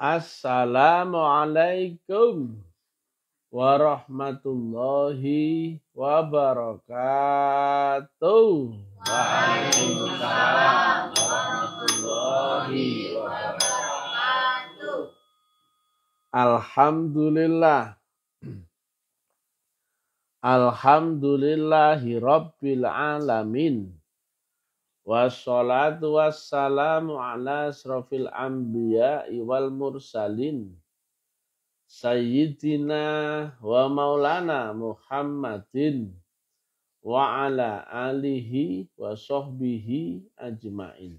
Assalamualaikum warahmatullahi wabarakatuh. Waalaikumsalam warahmatullahi wabarakatuh. Alhamdulillah. Alhamdulillahi Alamin Wassalatu wassalamu ala asrafil anbiya wal mursalin. Sayyidina wa maulana Muhammadin wa ala alihi wa sahbihi ajmain.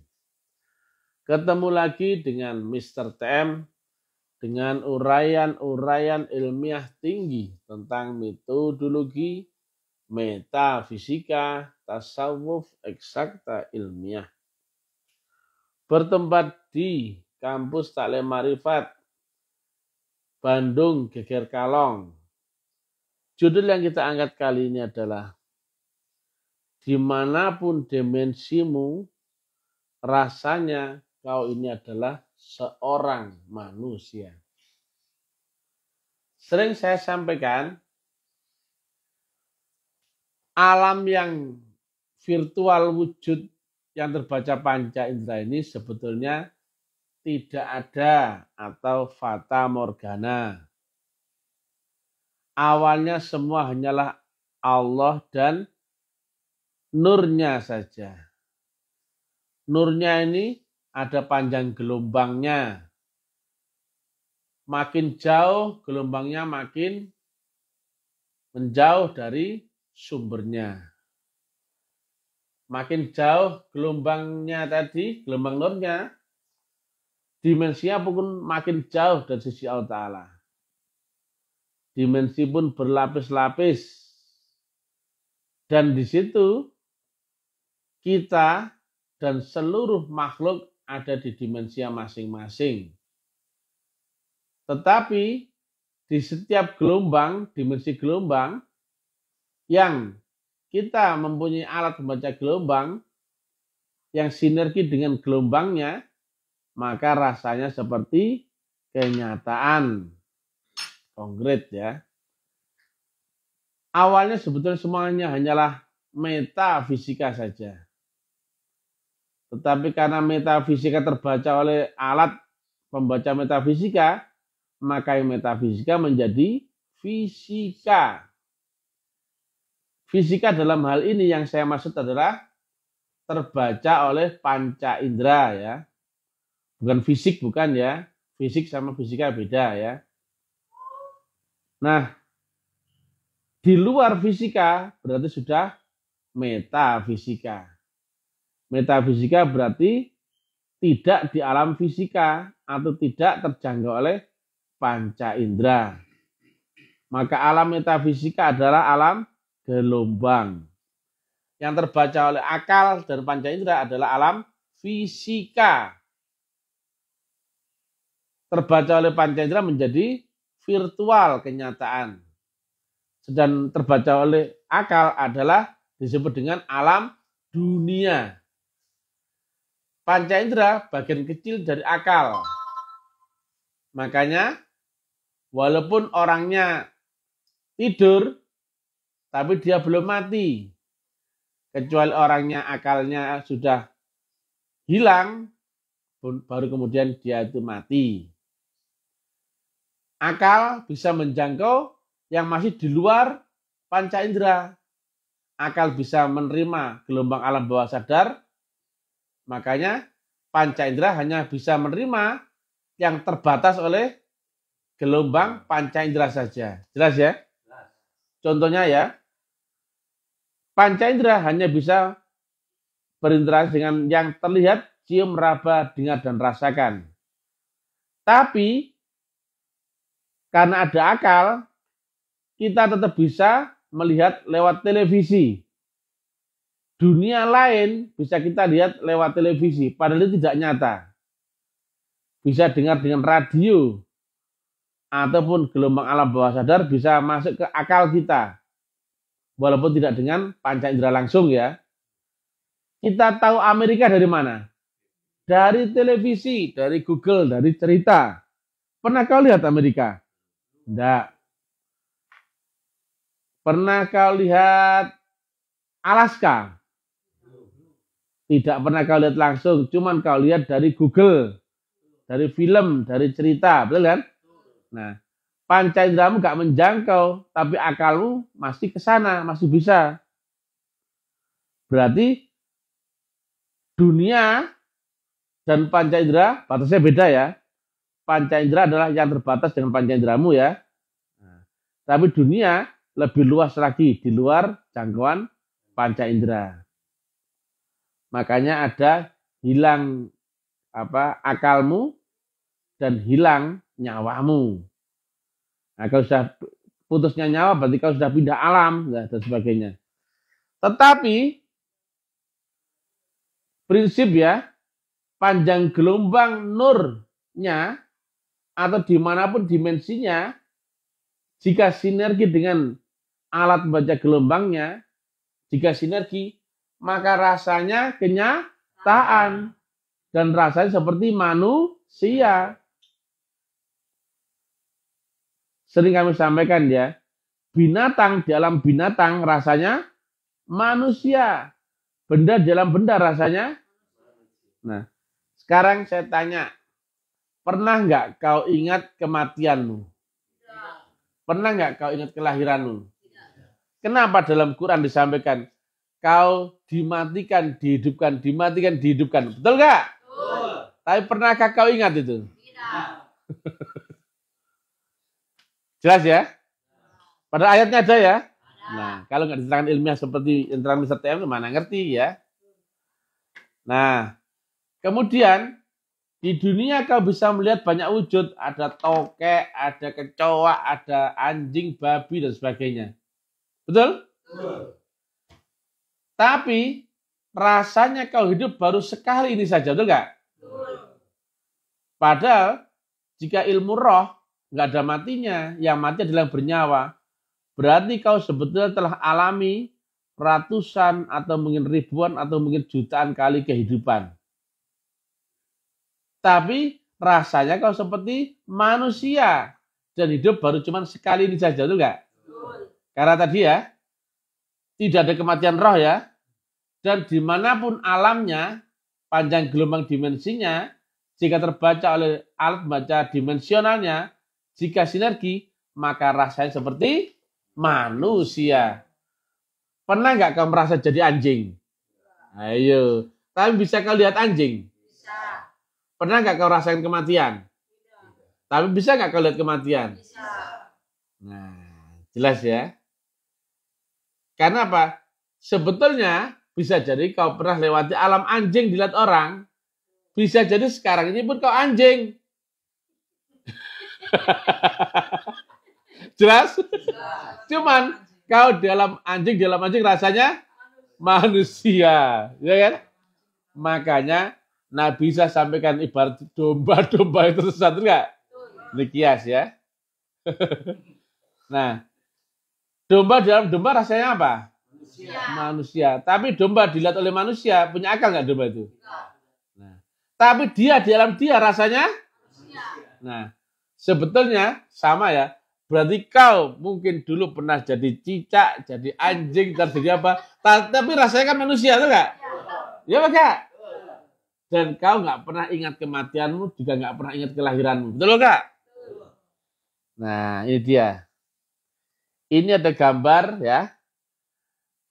Ketemu lagi dengan Mr. TM dengan uraian-uraian ilmiah tinggi tentang metodologi metafisika, tasawuf, eksakta ilmiah. Bertempat di kampus Taklim Marifat, Bandung, Geger Kalong. Judul yang kita angkat kali ini adalah Dimanapun dimensimu, rasanya kau ini adalah seorang manusia. Sering saya sampaikan, alam yang virtual wujud yang terbaca panca indera ini sebetulnya tidak ada atau fata morgana. Awalnya semua hanyalah Allah dan nurnya saja. Nurnya ini ada panjang gelombangnya. Makin jauh gelombangnya makin menjauh dari sumbernya. Makin jauh gelombangnya tadi, gelombang nurnya, dimensinya pun makin jauh dari sisi Allah Ta'ala. Dimensi pun berlapis-lapis. Dan di situ kita dan seluruh makhluk ada di dimensi masing-masing. Tetapi di setiap gelombang, dimensi gelombang, yang kita mempunyai alat pembaca gelombang yang sinergi dengan gelombangnya, maka rasanya seperti kenyataan konkret ya. Awalnya sebetulnya semuanya hanyalah metafisika saja. Tetapi karena metafisika terbaca oleh alat pembaca metafisika, maka yang metafisika menjadi fisika. Fisika dalam hal ini yang saya maksud adalah terbaca oleh panca indera ya. Bukan fisik bukan ya. Fisik sama fisika beda ya. Nah, di luar fisika berarti sudah metafisika. Metafisika berarti tidak di alam fisika atau tidak terjangkau oleh panca indera. Maka alam metafisika adalah alam gelombang. Yang terbaca oleh akal dan panca indera adalah alam fisika. Terbaca oleh panca indera menjadi virtual kenyataan. Sedang terbaca oleh akal adalah disebut dengan alam dunia. Panca indera bagian kecil dari akal. Makanya walaupun orangnya tidur tapi dia belum mati. Kecuali orangnya akalnya sudah hilang, baru kemudian dia itu mati. Akal bisa menjangkau yang masih di luar panca indera. Akal bisa menerima gelombang alam bawah sadar, makanya panca indera hanya bisa menerima yang terbatas oleh gelombang panca indera saja. Jelas ya? Contohnya ya, Panca indera hanya bisa berinteraksi dengan yang terlihat, cium, raba, dengar, dan rasakan. Tapi, karena ada akal, kita tetap bisa melihat lewat televisi. Dunia lain bisa kita lihat lewat televisi, padahal itu tidak nyata. Bisa dengar dengan radio, ataupun gelombang alam bawah sadar bisa masuk ke akal kita walaupun tidak dengan panca indera langsung ya. Kita tahu Amerika dari mana? Dari televisi, dari Google, dari cerita. Pernah kau lihat Amerika? Tidak. Pernah kau lihat Alaska? Tidak pernah kau lihat langsung, cuman kau lihat dari Google, dari film, dari cerita, betul kan? Nah, panca indramu gak menjangkau, tapi akalmu masih ke sana, masih bisa. Berarti dunia dan panca indera batasnya beda ya. Panca indera adalah yang terbatas dengan panca inderamu ya. Tapi dunia lebih luas lagi di luar jangkauan panca indera. Makanya ada hilang apa akalmu dan hilang nyawamu. Nah, kalau sudah putusnya nyawa berarti kau sudah pindah alam dan sebagainya. Tetapi prinsip ya panjang gelombang nurnya atau dimanapun dimensinya jika sinergi dengan alat baca gelombangnya jika sinergi maka rasanya kenyataan dan rasanya seperti manusia sering kami sampaikan ya, binatang dalam binatang rasanya manusia. Benda dalam benda rasanya. Nah, sekarang saya tanya, pernah nggak kau ingat kematianmu? Pernah nggak kau ingat kelahiranmu? Kenapa dalam Quran disampaikan kau dimatikan, dihidupkan, dimatikan, dihidupkan? Betul nggak? Tapi pernahkah kau ingat itu? Tidak. Jelas ya? Pada ayatnya ada ya? Nah, kalau nggak diterangkan ilmiah seperti diterangkan Mister TM, mana ngerti ya? Nah, kemudian di dunia kau bisa melihat banyak wujud. Ada tokek, ada kecoa, ada anjing, babi, dan sebagainya. Betul? Betul. Tapi rasanya kau hidup baru sekali ini saja, betul nggak? Betul. Padahal jika ilmu roh nggak ada matinya. Yang mati adalah bernyawa. Berarti kau sebetulnya telah alami ratusan atau mungkin ribuan atau mungkin jutaan kali kehidupan. Tapi rasanya kau seperti manusia dan hidup baru cuma sekali ini saja, tuh enggak? Karena tadi ya, tidak ada kematian roh ya, dan dimanapun alamnya, panjang gelombang dimensinya, jika terbaca oleh alat baca dimensionalnya, jika sinergi, maka rasanya seperti manusia. Pernah nggak kamu merasa jadi anjing? Ayo. Tapi bisa kau lihat anjing? Bisa. Pernah nggak kau rasakan kematian? Bisa. Tapi bisa nggak kau lihat kematian? Bisa. Nah, jelas ya. Karena apa? Sebetulnya bisa jadi kau pernah lewati alam anjing dilihat orang. Bisa jadi sekarang ini pun kau anjing. Jelas? Cuman kau dalam anjing, dalam anjing rasanya manusia. Ya kan? Makanya Nabi bisa sampaikan ibarat domba-domba itu sesat enggak? Nikias ya. nah, domba dalam domba rasanya apa? Manusia. manusia. Tapi domba dilihat oleh manusia, punya akal enggak domba itu? Nah, tapi dia di dalam dia rasanya? Manusia. Nah, Sebetulnya sama ya. Berarti kau mungkin dulu pernah jadi cicak, jadi anjing, jadi apa. Tapi rasanya kan manusia, tuh enggak? Ya, Ya, Dan kau nggak pernah ingat kematianmu, juga nggak pernah ingat kelahiranmu. Betul Kak? Nah, ini dia. Ini ada gambar ya.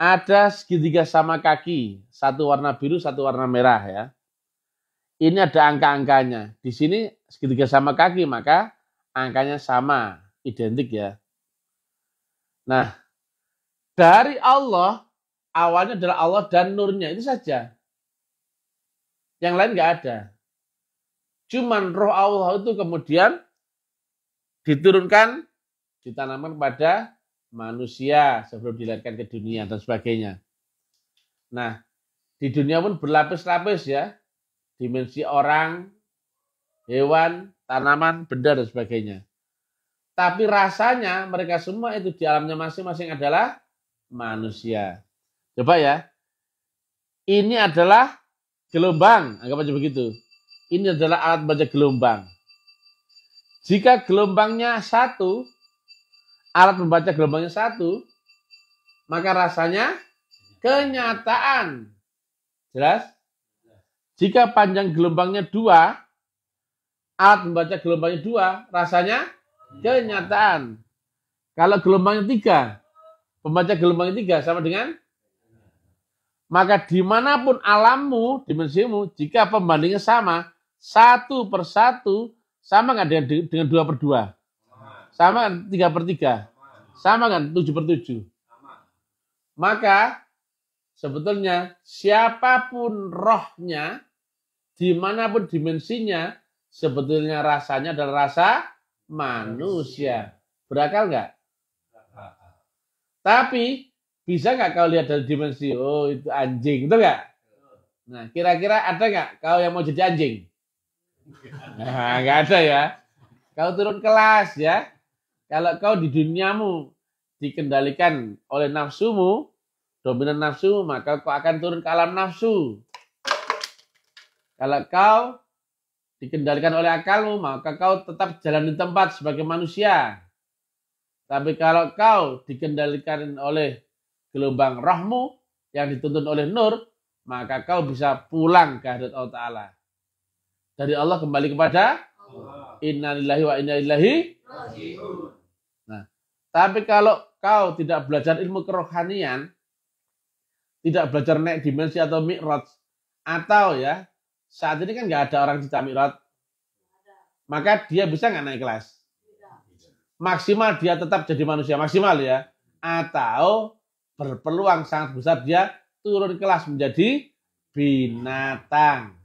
Ada segitiga sama kaki, satu warna biru, satu warna merah ya. Ini ada angka-angkanya. Di sini segitiga sama kaki, maka angkanya sama, identik ya. Nah, dari Allah, awalnya adalah Allah dan nurnya, itu saja. Yang lain nggak ada. Cuman roh Allah itu kemudian diturunkan, ditanamkan pada manusia sebelum dilahirkan ke dunia dan sebagainya. Nah, di dunia pun berlapis-lapis ya. Dimensi orang, hewan, tanaman, benda dan sebagainya. Tapi rasanya mereka semua itu di alamnya masing-masing adalah manusia. Coba ya. Ini adalah gelombang, anggap aja begitu. Ini adalah alat baca gelombang. Jika gelombangnya satu, alat membaca gelombangnya satu, maka rasanya kenyataan. Jelas? Jika panjang gelombangnya dua, alat membaca gelombangnya dua, rasanya kenyataan. Kalau gelombangnya tiga, pembaca gelombangnya tiga sama dengan maka dimanapun alammu, dimensimu, jika pembandingnya sama, satu per satu, sama nggak dengan, dengan dua per dua? Sama kan tiga per tiga? Sama kan tujuh per tujuh? Maka sebetulnya siapapun rohnya, dimanapun dimensinya, Sebetulnya rasanya adalah rasa manusia. Berakal nggak? Tapi bisa nggak kau lihat dari dimensi oh itu anjing, betul nggak? Nah, kira-kira ada nggak kau yang mau jadi anjing? Nah, nggak ada ya. Kau turun kelas ya. Kalau kau di duniamu dikendalikan oleh nafsumu, dominan nafsu, maka kau akan turun ke alam nafsu. Kalau kau dikendalikan oleh akalmu, maka kau tetap jalan di tempat sebagai manusia. Tapi kalau kau dikendalikan oleh gelombang rohmu yang dituntun oleh nur, maka kau bisa pulang ke hadirat Allah Ta'ala. Dari Allah kembali kepada Innalillahi wa inna ilahi. Nah, tapi kalau kau tidak belajar ilmu kerohanian, tidak belajar naik dimensi atau mi'raj, atau ya saat ini kan nggak ada orang di Tamirat. Maka dia bisa nggak naik kelas? Maksimal dia tetap jadi manusia maksimal ya. Atau berpeluang sangat besar dia turun kelas menjadi binatang.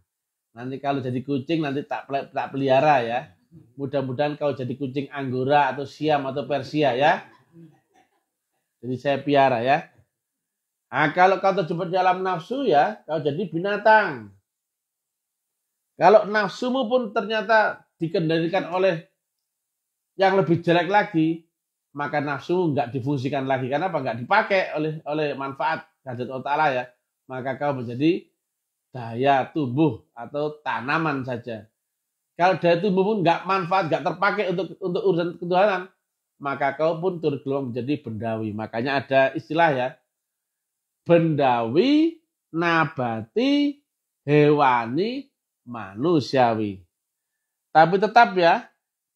Nanti kalau jadi kucing nanti tak tak pelihara ya. Mudah-mudahan kalau jadi kucing anggora atau siam atau persia ya. Jadi saya piara ya. Nah, kalau kau terjebak dalam nafsu ya, kau jadi binatang. Kalau nafsumu pun ternyata dikendalikan oleh yang lebih jelek lagi, maka nafsu nggak difungsikan lagi. Karena apa? Nggak dipakai oleh oleh manfaat otak Allah ya. Maka kau menjadi daya tubuh atau tanaman saja. Kalau daya tubuh pun nggak manfaat, nggak terpakai untuk untuk urusan ketuhanan, maka kau pun turut gelombang menjadi bendawi. Makanya ada istilah ya, bendawi, nabati, hewani, manusiawi. Tapi tetap ya,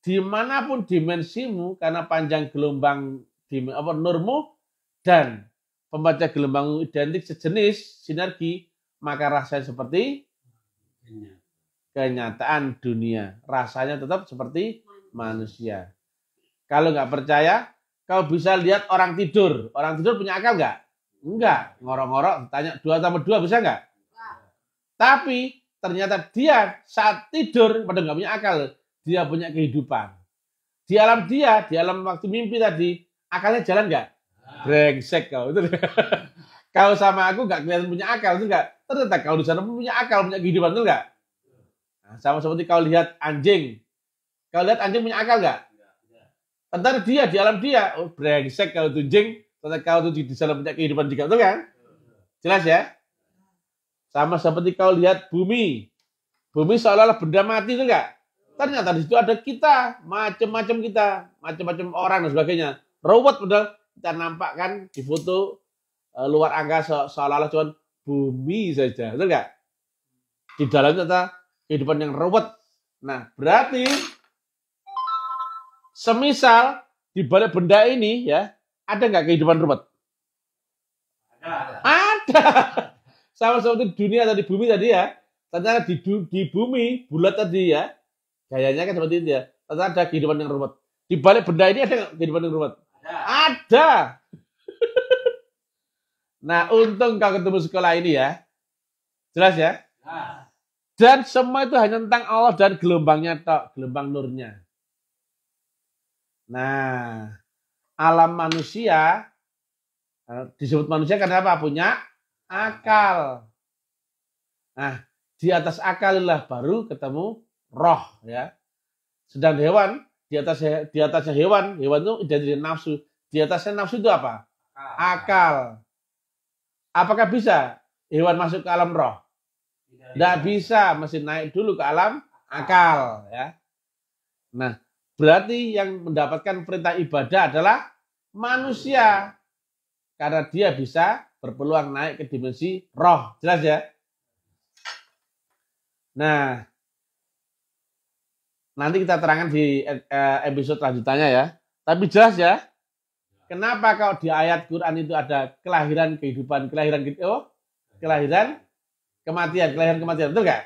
dimanapun dimensimu, karena panjang gelombang apa, nurmu dan pembaca gelombang identik sejenis sinergi, maka rasanya seperti kenyataan dunia. Rasanya tetap seperti manusia. Kalau nggak percaya, kau bisa lihat orang tidur. Orang tidur punya akal nggak? Enggak. Ngorok-ngorok, tanya dua sama dua bisa nggak? Tapi Ternyata dia saat tidur, pada nggak punya akal, dia punya kehidupan. Di alam dia, di alam waktu mimpi tadi, akalnya jalan nggak? Ah. Brengsek kau. Itu. kau sama aku nggak kelihatan punya akal, itu nggak? Ternyata kau di sana punya akal, punya kehidupan, itu nggak? Nah, sama seperti kau lihat anjing. Kau lihat anjing punya akal nggak? Entar dia, di alam dia, oh, brengsek kalau tunjing, ternyata kau tuh di sana punya kehidupan juga, itu kan? Jelas ya? Sama seperti kau lihat bumi. Bumi seolah-olah benda mati itu enggak? Ternyata di situ ada kita, macam-macam kita, macam-macam orang dan sebagainya. Robot padahal kita nampak kan di foto e, luar angkasa seolah-olah cuma bumi saja, betul enggak? Di dalamnya ada kehidupan yang robot. Nah, berarti semisal di balik benda ini ya, ada enggak kehidupan robot? Ada. Ada. ada sama seperti dunia tadi bumi tadi ya. Ternyata di, di bumi bulat tadi ya. Gayanya kan seperti itu ya. Ternyata ada kehidupan yang rumit. Di balik benda ini ada kehidupan yang rumit. Ada. ada. nah, untung kau ketemu sekolah ini ya. Jelas ya? ya Dan semua itu hanya tentang Allah dan gelombangnya atau gelombang nurnya. Nah, alam manusia eh, disebut manusia karena apa? Punya akal. Nah, di atas akal akalilah baru ketemu roh ya. Sedang hewan di atas di atasnya hewan, hewan itu identik nafsu. Di atasnya nafsu itu apa? Akal. Apakah bisa hewan masuk ke alam roh? Tidak bisa, mesti naik dulu ke alam akal ya. Nah, berarti yang mendapatkan perintah ibadah adalah manusia karena dia bisa berpeluang naik ke dimensi roh. Jelas ya? Nah, nanti kita terangkan di eh, episode lanjutannya ya. Tapi jelas ya, kenapa kalau di ayat Quran itu ada kelahiran kehidupan, kelahiran oh, kelahiran kematian, kelahiran kematian, betul nggak?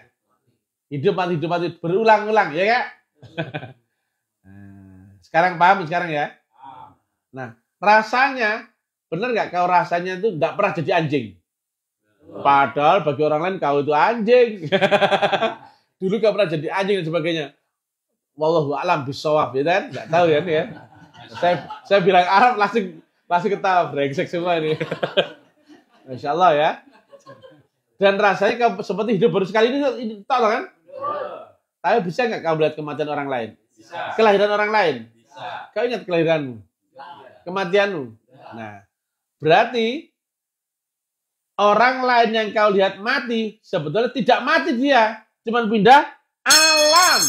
Hidup mati, hidup mati, berulang-ulang, ya kak? Nah, sekarang paham sekarang ya? Nah, rasanya Bener nggak kau rasanya itu nggak pernah jadi anjing? Padahal bagi orang lain kau itu anjing. Dulu kau pernah jadi anjing dan sebagainya. Wallahu alam bisawab ya kan? Nggak tahu ya nih ya. Saya saya bilang Arab langsung langsung ketawa brengsek semua ini. Masya Allah ya. Dan rasanya kau seperti hidup baru sekali ini, ini tahu kan? Tapi bisa nggak kau melihat kematian orang lain? Bisa. Kelahiran orang lain? Bisa. Kau ingat kelahiranmu? Iya. Kematianmu? Iya. Nah, Berarti orang lain yang kau lihat mati sebetulnya tidak mati dia, cuman pindah alam.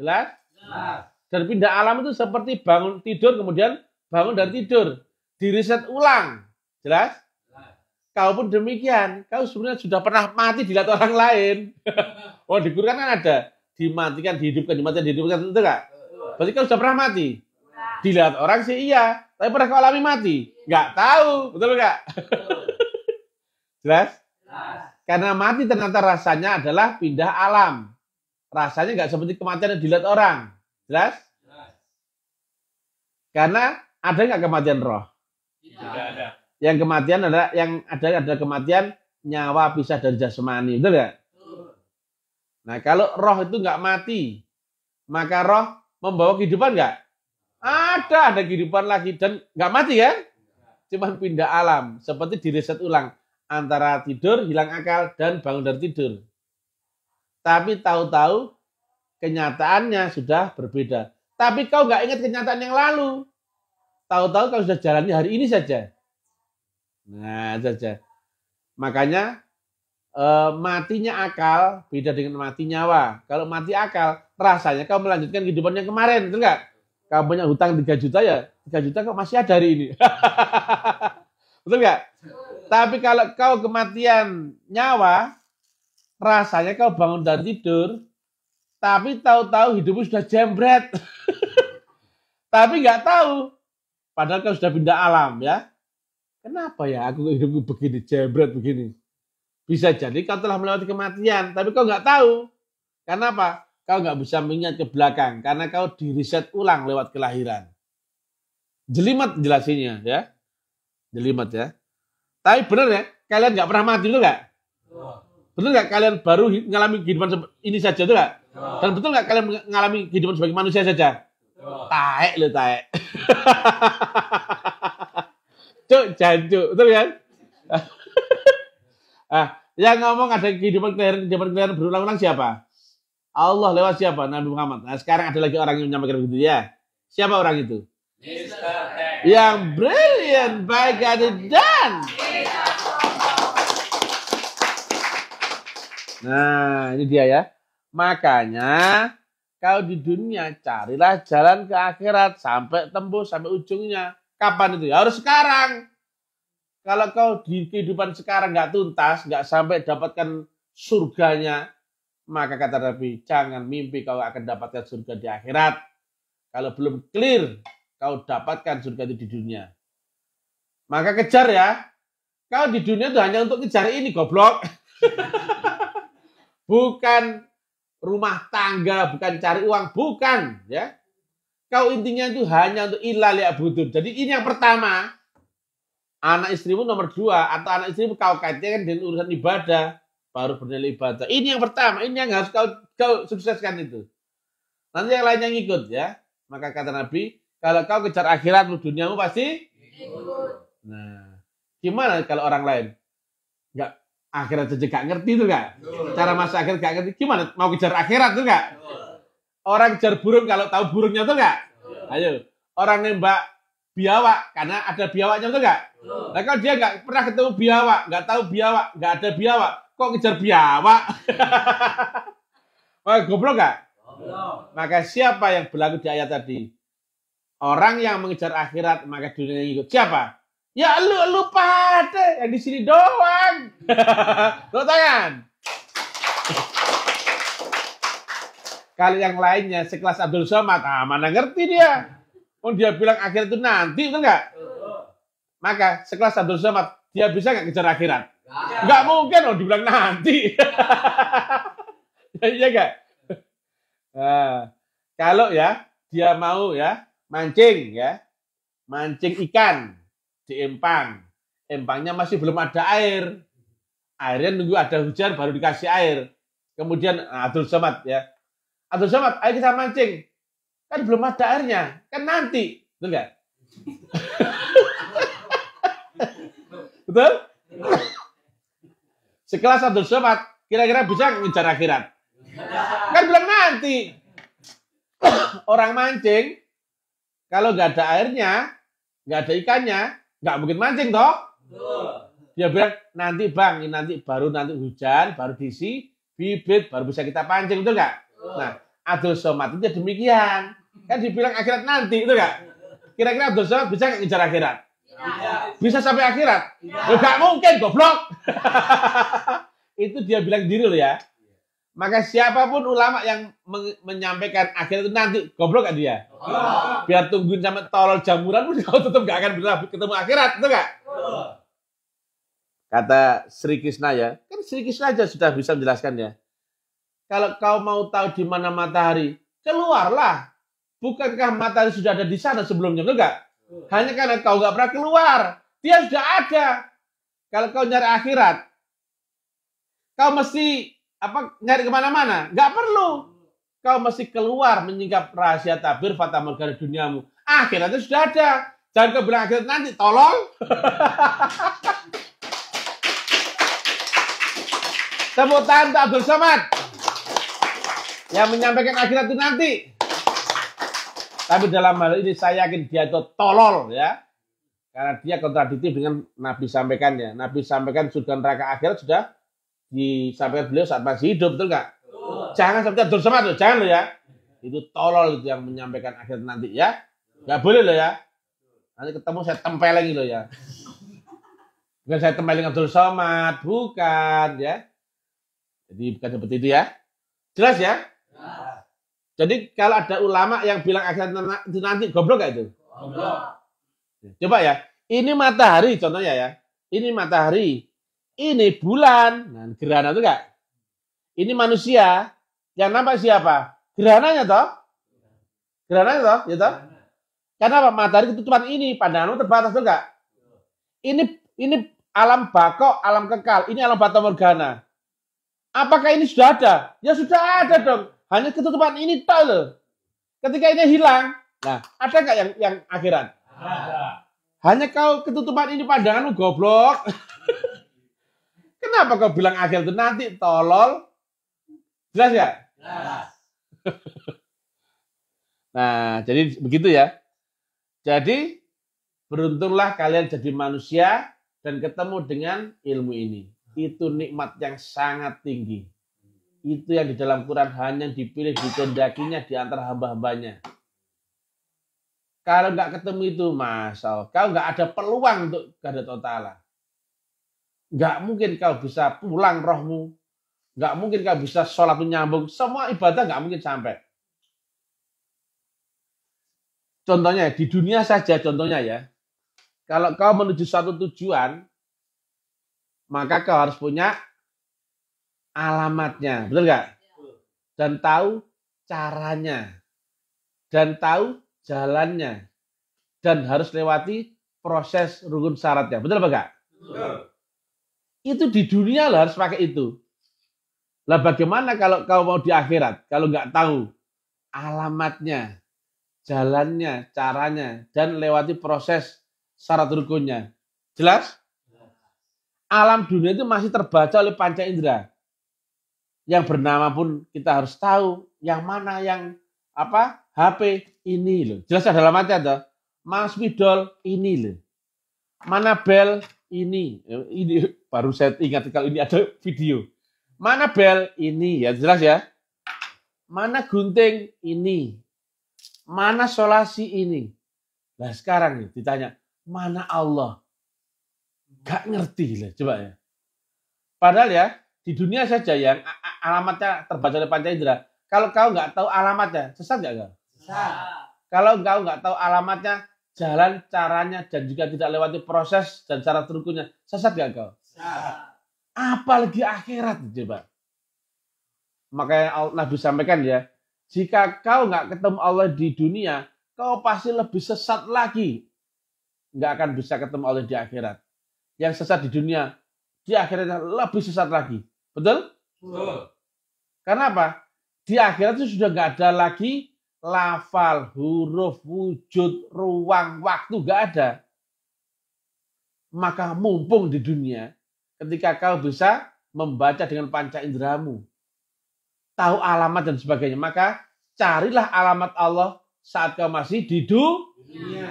Jelas? Jelas. Dan pindah alam itu seperti bangun tidur kemudian bangun dan tidur, diriset ulang. Jelas? Jelas? Kau pun demikian, kau sebenarnya sudah pernah mati dilihat orang lain. oh, di Quran kan ada dimatikan, dihidupkan, dimatikan, dihidupkan, itu enggak? Berarti kau sudah pernah mati. Dilihat orang sih iya, tapi pernah kau alami mati? Nggak tahu, betul nggak? Jelas? Karena mati ternyata rasanya adalah pindah alam. Rasanya nggak seperti kematian yang dilihat orang. Jelas? Karena ada nggak kematian roh? Tidak ada. Yang kematian adalah yang ada ada kematian nyawa pisah dari jasmani, betul nggak? Nah kalau roh itu nggak mati, maka roh membawa kehidupan nggak? Ada, ada kehidupan lagi dan nggak mati kan? Cuman pindah alam, seperti direset ulang antara tidur, hilang akal dan bangun dari tidur. Tapi tahu-tahu kenyataannya sudah berbeda. Tapi kau nggak ingat kenyataan yang lalu. Tahu-tahu kau sudah jalani hari ini saja. Nah, saja. Makanya eh, matinya akal beda dengan mati nyawa. Kalau mati akal, rasanya kau melanjutkan kehidupan yang kemarin, betul nggak? kamu punya hutang 3 juta ya 3 juta kok masih ada hari ini betul nggak tapi kalau kau kematian nyawa rasanya kau bangun dan tidur tapi tahu-tahu hidupmu sudah jembret tapi nggak tahu padahal kau sudah pindah alam ya kenapa ya aku hidupku begini jembret begini bisa jadi kau telah melewati kematian tapi kau nggak tahu Kenapa? apa kau nggak bisa mengingat ke belakang karena kau diriset ulang lewat kelahiran. Jelimet jelasinya ya. Jelimet ya. Tapi benar ya, kalian nggak pernah mati tuh nggak? Betul nggak kalian baru mengalami kehidupan ini saja tuh nggak? Dan betul nggak kalian mengalami kehidupan sebagai manusia saja? Taek lo taek. Cuk jancuk betul kan? ah, yang ngomong ada kehidupan kelahiran kehidupan kelahiran berulang-ulang siapa? Allah lewat siapa? Nabi Muhammad. Nah, sekarang ada lagi orang yang menyampaikan begitu ya. Siapa orang itu? Yang brilliant by God dan. Nah, ini dia ya. Makanya kalau di dunia carilah jalan ke akhirat sampai tembus sampai ujungnya. Kapan itu? Ya, harus sekarang. Kalau kau di kehidupan sekarang nggak tuntas, nggak sampai dapatkan surganya, maka kata Nabi, jangan mimpi kau akan dapatkan surga di akhirat. Kalau belum clear, kau dapatkan surga itu di dunia. Maka kejar ya. Kau di dunia itu hanya untuk kejar ini, goblok. bukan rumah tangga, bukan cari uang, bukan. ya. Kau intinya itu hanya untuk ilal ya butuh. Jadi ini yang pertama. Anak istrimu nomor dua atau anak istrimu kau kaitkan dengan urusan ibadah baru bernilai ibadah. Ini yang pertama, ini yang harus kau kau sukseskan itu. Nanti yang lainnya ngikut ya. Maka kata Nabi, kalau kau kejar akhirat duniamu pasti ikut. Nah, gimana kalau orang lain? Enggak akhirat saja gak ngerti itu enggak? Cara masuk akhirat gak ngerti. Gimana mau kejar akhirat itu enggak? Orang kejar burung kalau tahu burungnya itu enggak? Ayo, orang nembak biawak karena ada biawaknya betul nggak? Nah kalau dia nggak pernah ketemu biawak, nggak tahu biawak, nggak ada biawak, kok ngejar biawak? Wah oh, goblok nggak? Oh, maka siapa yang berlaku di ayat tadi? Orang yang mengejar akhirat maka dunia yang ikut. Siapa? Ya lu lu pada yang di sini doang. Lo tangan. Kalau yang lainnya sekelas Abdul Somad, ah, mana ngerti dia? Oh, dia bilang akhirat itu nanti, itu enggak? Maka sekelas Abdul Somad, dia bisa nggak kejar akhirat? Nggak mungkin oh dibilang nanti. ya, iya nggak? Nah, kalau ya dia mau ya mancing ya, mancing ikan di empang, empangnya masih belum ada air. Airnya nunggu ada hujan baru dikasih air. Kemudian nah, Abdul Somad ya, Abdul Somad, ayo kita mancing Kan belum ada airnya. Kan nanti. Betul nggak? Betul? Sekelas Abdul Somad, kira-kira bisa ngejar akhirat. Kan belum nanti. Orang mancing, kalau nggak ada airnya, nggak ada ikannya, nggak mungkin mancing toh. Dia bilang nanti bang, ini nanti baru nanti hujan, baru diisi bibit, baru bisa kita pancing, betul nggak? Nah, Abdul Somad itu demikian. Kan dibilang akhirat nanti itu enggak? Kira-kira Abdul Somad bisa nggak ngejar akhirat? Iya. Bisa sampai akhirat? Ya enggak mungkin goblok. itu dia bilang diri loh ya. Maka siapapun ulama yang menyampaikan akhirat itu nanti goblok kan dia. Oh. Biar tungguin sama tolol jamuran pun kau tetap gak akan bisa ketemu akhirat, itu gak? Kata Sri Krishna ya, kan Sri Krishna aja sudah bisa menjelaskan ya. Kalau kau mau tahu di mana matahari, keluarlah Bukankah matahari sudah ada di sana sebelumnya? Enggak. Hanya karena kau nggak pernah keluar. Dia sudah ada. Kalau kau nyari akhirat, kau mesti apa nyari kemana-mana? Nggak perlu. Kau mesti keluar menyingkap rahasia tabir fata morgana duniamu. Akhiratnya sudah ada. Jangan kau bilang akhirat nanti, tolong. Tepuk tangan Abdul Somad. Yang menyampaikan akhirat itu nanti. Tapi dalam hal ini saya yakin dia itu tolol ya. Karena dia kontradiktif dengan Nabi sampaikan ya. Nabi sampaikan surga neraka akhirat sudah disampaikan beliau saat masih hidup, betul nggak? Jangan sampai terus sama tuh, jangan loh ya. Itu tolol itu yang menyampaikan akhir nanti ya. nggak boleh loh ya. Nanti ketemu saya tempeleng loh ya. Bukan saya tempeleng Abdul Somad, bukan ya. Jadi bukan seperti itu ya. Jelas ya? Jadi kalau ada ulama yang bilang akhirat itu nanti goblok gak itu? Goblok. Coba ya. Ini matahari contohnya ya. Ini matahari. Ini bulan. Nah, gerhana itu gak? Ini manusia. Yang nampak siapa? Gerhananya toh? Gerhananya toh? Ya toh? Karena apa? Matahari ketutupan ini. Pandanganmu terbatas tuh gak? Ini ini alam bakok, alam kekal. Ini alam batamorgana. Apakah ini sudah ada? Ya sudah ada dong. Hanya ketutupan ini tahu loh. Ketika ini hilang, nah ada nggak yang yang akhiran? Ada. Hanya kau ketutupan ini pandanganmu goblok. Kenapa kau bilang akhir itu nanti tolol? Jelas ya? Jelas. nah, jadi begitu ya. Jadi beruntunglah kalian jadi manusia dan ketemu dengan ilmu ini. Itu nikmat yang sangat tinggi itu yang di dalam Quran hanya dipilih dikehendakinya di antara hamba-hambanya. Kalau nggak ketemu itu, masal, kau nggak ada peluang untuk kepada Allah. Nggak mungkin kau bisa pulang rohmu. Nggak mungkin kau bisa sholat menyambung. Semua ibadah nggak mungkin sampai. Contohnya, di dunia saja contohnya ya. Kalau kau menuju satu tujuan, maka kau harus punya alamatnya, betul nggak? Dan tahu caranya, dan tahu jalannya, dan harus lewati proses rukun syaratnya, betul apa enggak? Itu di dunia lah harus pakai itu. Lah bagaimana kalau kau mau di akhirat? Kalau nggak tahu alamatnya, jalannya, caranya, dan lewati proses syarat rukunnya. Jelas? Alam dunia itu masih terbaca oleh panca indera yang bernama pun kita harus tahu yang mana yang apa HP ini loh. Jelas ada alamatnya ada. Mas Widol ini loh. Mana bel ini. Ini baru saya ingat kalau ini ada video. Mana bel ini ya jelas ya. Mana gunting ini. Mana solasi ini. Nah sekarang nih ditanya mana Allah? Gak ngerti lah coba ya. Padahal ya di dunia saja yang alamatnya terbaca oleh panca indera. Kalau kau nggak tahu alamatnya, sesat nggak kau? Sesat. Kalau kau nggak tahu alamatnya, jalan caranya dan juga tidak lewati proses dan cara terukurnya, sesat nggak kau? Sesat. Apalagi akhirat coba. Makanya Nabi sampaikan ya, jika kau nggak ketemu Allah di dunia, kau pasti lebih sesat lagi. Nggak akan bisa ketemu Allah di akhirat. Yang sesat di dunia, di akhirat lebih sesat lagi. Betul? Betul. Karena apa? Di akhirat itu sudah nggak ada lagi lafal, huruf, wujud, ruang, waktu nggak ada. Maka mumpung di dunia ketika kau bisa membaca dengan panca indramu Tahu alamat dan sebagainya. Maka carilah alamat Allah saat kau masih di dunia.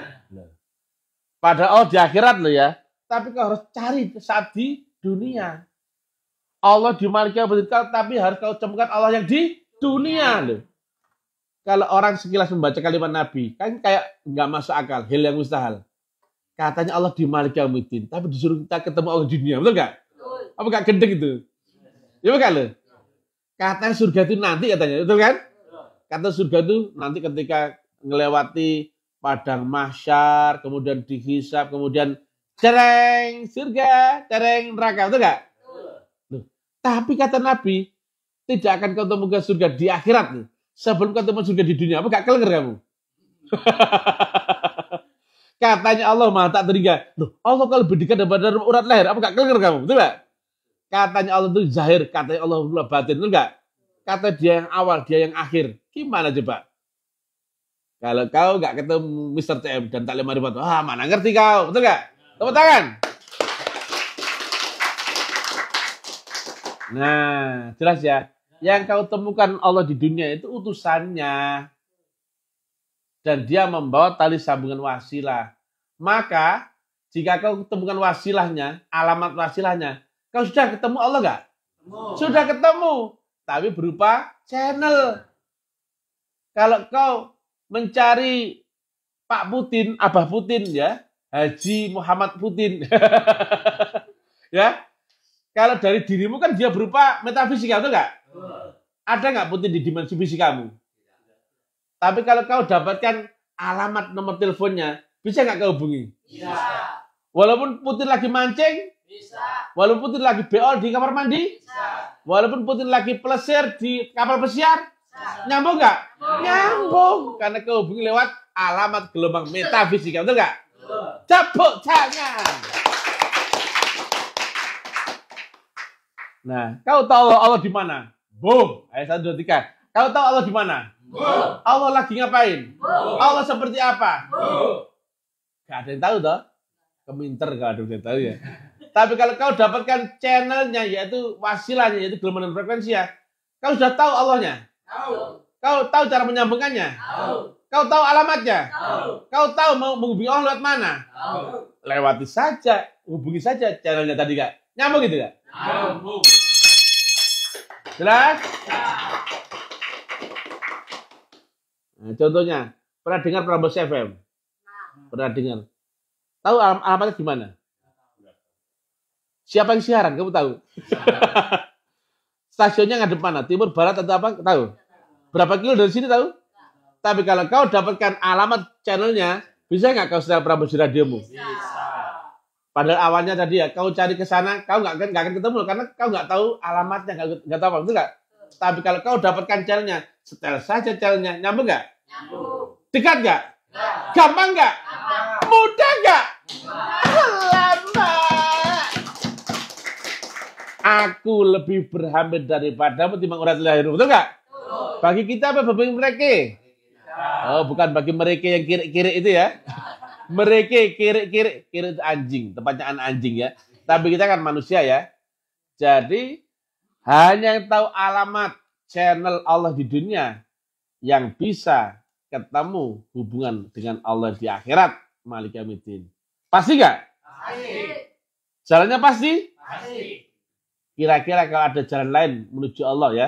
Padahal Padahal di akhirat loh ya. Tapi kau harus cari saat di dunia. Allah di Malaikat Beritkal, tapi harus kau cemukan Allah yang di dunia. Iya. Loh. Kalau orang sekilas membaca kalimat Nabi, kan kayak nggak masuk akal, hal yang mustahil. Katanya Allah di Malaikat Beritkal, tapi disuruh kita ketemu Allah di dunia, betul nggak? Apa nggak gendeng itu? Ya bukan loh. Katanya surga itu nanti katanya, betul kan? Kata surga itu nanti ketika ngelewati padang mahsyar, kemudian dihisap, kemudian cereng surga, cereng neraka, betul nggak? Tapi kata Nabi, tidak akan kau temukan surga di akhirat nih. Sebelum kau temukan surga di dunia, apa gak kelenger kamu? Katanya Allah maha tak teringat. Loh, Allah kalau lebih dekat daripada urat leher, apa gak kelenger kamu? Betul gak? Katanya Allah itu zahir, katanya Allah batin, betul gak? Kata dia yang awal, dia yang akhir. Gimana coba? Kalau kau gak ketemu Mr. CM dan taklim marifat, ah mana ngerti kau, betul gak? Tepuk tangan. Nah, jelas ya. Yang kau temukan Allah di dunia itu utusannya. Dan dia membawa tali sambungan wasilah. Maka, jika kau temukan wasilahnya, alamat wasilahnya, kau sudah ketemu Allah nggak? Sudah ketemu. Tapi berupa channel. Kalau kau mencari Pak Putin, Abah Putin ya, Haji Muhammad Putin. ya, kalau dari dirimu kan dia berupa metafisika, enggak? nggak? Ada nggak putih di dimensi fisik fisikamu? Tapi kalau kau dapatkan alamat nomor teleponnya, bisa nggak kau hubungi? Bisa. Walaupun putih lagi mancing, bisa. Walaupun putih lagi beol di kamar mandi, bisa. Walaupun putih lagi pelesir di kapal pesiar, bisa. nyambung nggak? Nyambung. Karena kau hubungi lewat alamat gelombang metafisika, betul nggak? Cepuk tangan. Nah, kau tahu Allah Allah di mana? Boom. Ayat satu dua tiga. Kau tahu Allah di mana? Boom. Allah lagi ngapain? Boom. Allah seperti apa? Boom. Gak ada yang tahu toh? Keminter gak ada yang tahu ya. Tapi kalau kau dapatkan channelnya yaitu wasilahnya yaitu gelombang dan frekuensi ya, kau sudah tahu Allahnya. Tahu. Kau tahu cara menyambungkannya. Tahu. Kau tahu alamatnya. Tahu. Kau tahu mau menghubungi Allah lewat mana. Tahu. Lewati saja, hubungi saja channelnya tadi kak. Nyambung gitu kak? Nyambung. Jelas? Nah, contohnya, pernah dengar Prambos FM? Pernah dengar. Tahu alam alamatnya gimana? Siapa yang siaran? Kamu tahu? Stasiunnya ngadep mana? Timur, barat atau apa? Tahu? Berapa kilo dari sini tahu? Tapi kalau kau dapatkan alamat channelnya, bisa nggak kau setel Prambos di radiomu? Padahal awalnya tadi ya kau cari ke sana, kau nggak akan akan ketemu karena kau nggak tahu alamatnya, nggak tahu apa itu nggak. Tapi kalau kau dapatkan channelnya, setel saja channelnya, nyambung nggak? Nyambung. Dekat nggak? Gampang nggak? Mudah nggak? Lama. Aku lebih berhambat daripada timbang urat lahir. Betul nggak? Bagi kita apa bagi mereka? Oh, bukan bagi mereka yang kiri-kiri itu ya. mereka kiri-kiri kiri anjing, tempatnya an anjing ya. Tapi kita kan manusia ya. Jadi hanya yang tahu alamat channel Allah di dunia yang bisa ketemu hubungan dengan Allah di akhirat Malik Malikamitin. Pasti gak? Pasti. Jalannya pasti? Pasti. Kira-kira kalau ada jalan lain menuju Allah ya.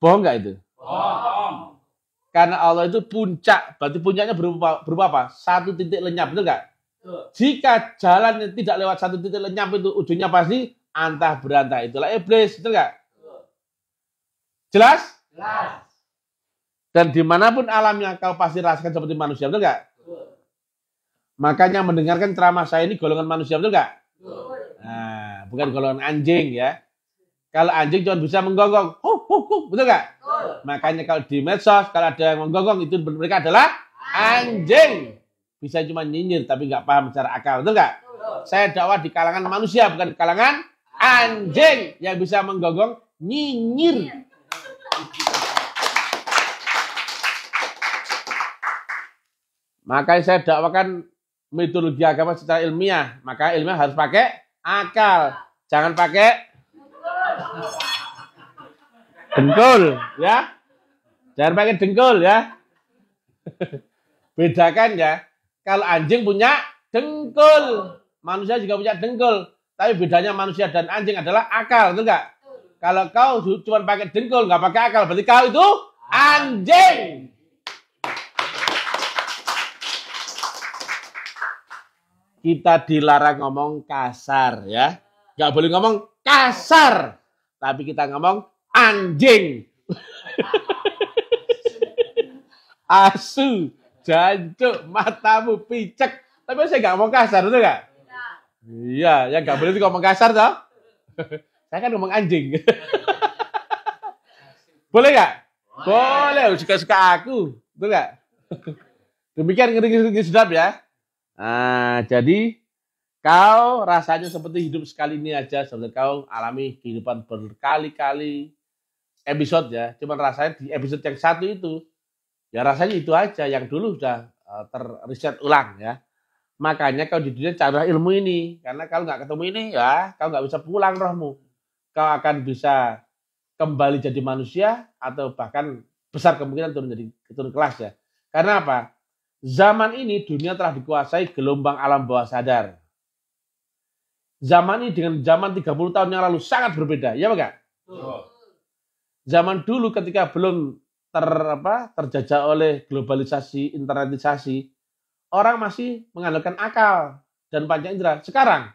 Bohong gak itu? Bohong. Karena Allah itu puncak. Berarti puncaknya berupa, berupa apa? Satu titik lenyap, betul nggak? Jika jalan yang tidak lewat satu titik lenyap itu ujungnya pasti antah berantah. Itulah iblis, betul nggak? Jelas? Jelas. Dan dimanapun alam yang kau pasti rasakan seperti manusia, betul nggak? Makanya mendengarkan ceramah saya ini golongan manusia, betul nggak? Nah, bukan golongan anjing ya. Kalau anjing cuma bisa menggonggong, huh, huh, huh, betul nggak? Makanya kalau di medsos kalau ada yang menggonggong itu mereka adalah anjing. Bisa cuma nyinyir tapi nggak paham secara akal, betul nggak? Saya dakwah di kalangan manusia bukan di kalangan anjing yang bisa menggonggong nyinyir. Makanya saya dakwakan metodologi agama secara ilmiah. Maka ilmiah harus pakai akal. Jangan pakai Dengkul, ya. Jangan pakai dengkul, ya. Bedakan ya. Kalau anjing punya dengkul, manusia juga punya dengkul. Tapi bedanya manusia dan anjing adalah akal, tuh enggak? Kalau kau cuma pakai dengkul, nggak pakai akal, berarti kau itu anjing. Kita dilarang ngomong kasar ya. Nggak boleh ngomong kasar. Tapi kita ngomong anjing. Asu, jancuk, matamu picek. Tapi saya nggak mau kasar, itu nggak? Iya, ya nggak boleh itu ngomong kasar, toh? saya kan ngomong anjing. boleh nggak? Boleh, oh, suka-suka aku. Betul nggak? Demikian ngeri-ngeri sedap ya. Nah, jadi Kau rasanya seperti hidup sekali ini aja, seperti kau alami kehidupan berkali-kali episode ya. Cuman rasanya di episode yang satu itu, ya rasanya itu aja yang dulu sudah eh, terriset ulang ya. Makanya kau di dunia cara ilmu ini, karena kalau nggak ketemu ini ya kau nggak bisa pulang rohmu. Kau akan bisa kembali jadi manusia atau bahkan besar kemungkinan turun jadi turun kelas ya. Karena apa? Zaman ini dunia telah dikuasai gelombang alam bawah sadar Zaman ini dengan zaman 30 tahun yang lalu sangat berbeda, ya enggak? Zaman dulu ketika belum ter apa terjajah oleh globalisasi, internetisasi, orang masih mengandalkan akal dan panca indera. Sekarang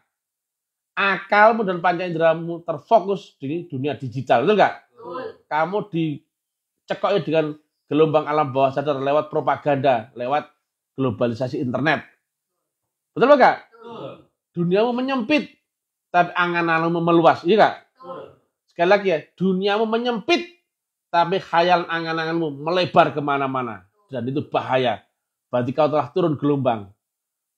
akalmu dan panca inderamu terfokus di dunia digital, betul enggak? Kamu dicekoknya dengan gelombang alam bawah sadar lewat propaganda, lewat globalisasi internet. Betul enggak? Betul. Duniamu menyempit, tapi angan-anganmu meluas. Iya kak? Sekali lagi ya, duniamu menyempit, tapi khayal angan-anganmu melebar kemana-mana. Dan itu bahaya. Berarti kau telah turun gelombang.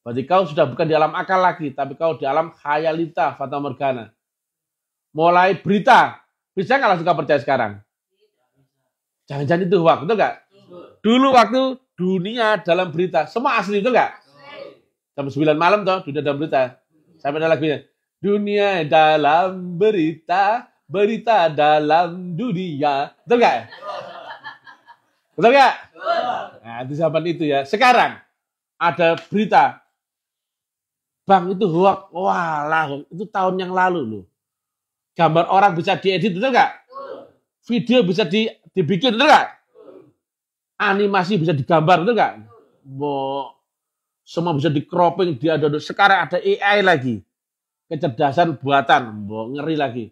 Berarti kau sudah bukan di alam akal lagi, tapi kau di alam khayalita, fata morgana. Mulai berita, bisa nggak langsung kau percaya sekarang? Jangan-jangan itu waktu itu enggak? Dulu waktu dunia dalam berita, semua asli itu enggak? Jam 9 malam toh dunia dalam berita. Sampai ada lagunya. Dunia dalam berita, berita dalam dunia. Betul gak? Betul gak? Nah, di zaman itu ya. Sekarang ada berita. Bang itu hoax. Wah, lah, itu tahun yang lalu loh. Gambar orang bisa diedit, betul gak? Video bisa di, dibikin, betul gak? Animasi bisa digambar, betul gak? Mau semua bisa di cropping, dia ada sekarang ada AI lagi. Kecerdasan buatan, mau ngeri lagi.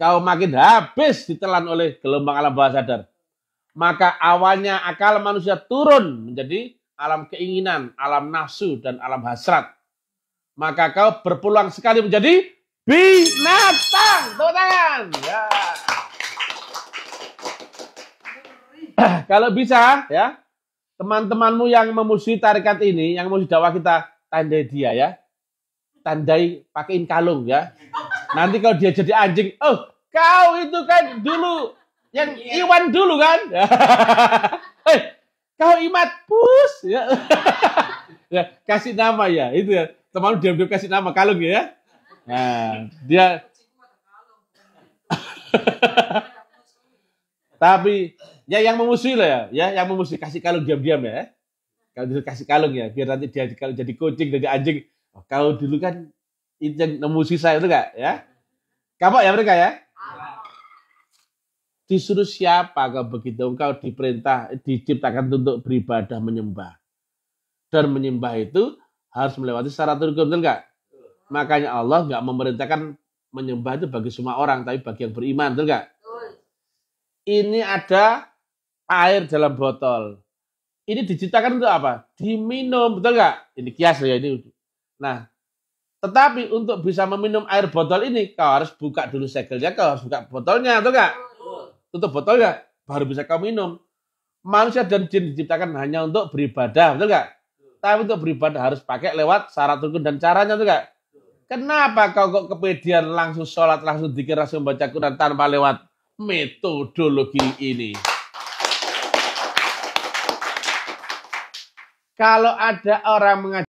Kau makin habis ditelan oleh gelombang alam bawah sadar. Maka awalnya akal manusia turun menjadi alam keinginan, alam nafsu, dan alam hasrat. Maka kau berpeluang sekali menjadi binatang. Tepuk tangan. Ya. Kalau bisa ya, teman-temanmu yang memusuhi tarikat ini, yang memusuhi dakwah kita, tandai dia ya. Tandai pakaiin kalung ya. Nanti kalau dia jadi anjing, oh kau itu kan dulu yang iya. Iwan dulu kan. eh, kau imat pus ya. ya kasih nama ya itu ya teman diam-diam kasih nama kalung ya nah dia Tapi ya yang memusuhi lah ya, ya yang memusuhi kasih kalung diam-diam ya. Kalau dulu kasih kalung ya, biar nanti dia kalau jadi kucing jadi anjing. Oh, kalau dulu kan itu yang memusuhi saya itu enggak ya? Kapok ya mereka ya? Disuruh siapa kalau begitu engkau diperintah diciptakan untuk beribadah menyembah. Dan menyembah itu harus melewati syarat rukun betul enggak? Makanya Allah enggak memerintahkan menyembah itu bagi semua orang tapi bagi yang beriman betul enggak? ini ada air dalam botol. Ini diciptakan untuk apa? Diminum, betul nggak? Ini kias ya ini. Nah, tetapi untuk bisa meminum air botol ini, kau harus buka dulu segelnya, kau harus buka botolnya, betul nggak? Tutup botolnya, baru bisa kau minum. Manusia dan jin diciptakan hanya untuk beribadah, betul nggak? Tapi untuk beribadah harus pakai lewat syarat rukun dan caranya, betul nggak? Kenapa kau kok kepedian langsung sholat, langsung dikira langsung baca Quran tanpa lewat metodologi ini. Kalau ada orang mengajak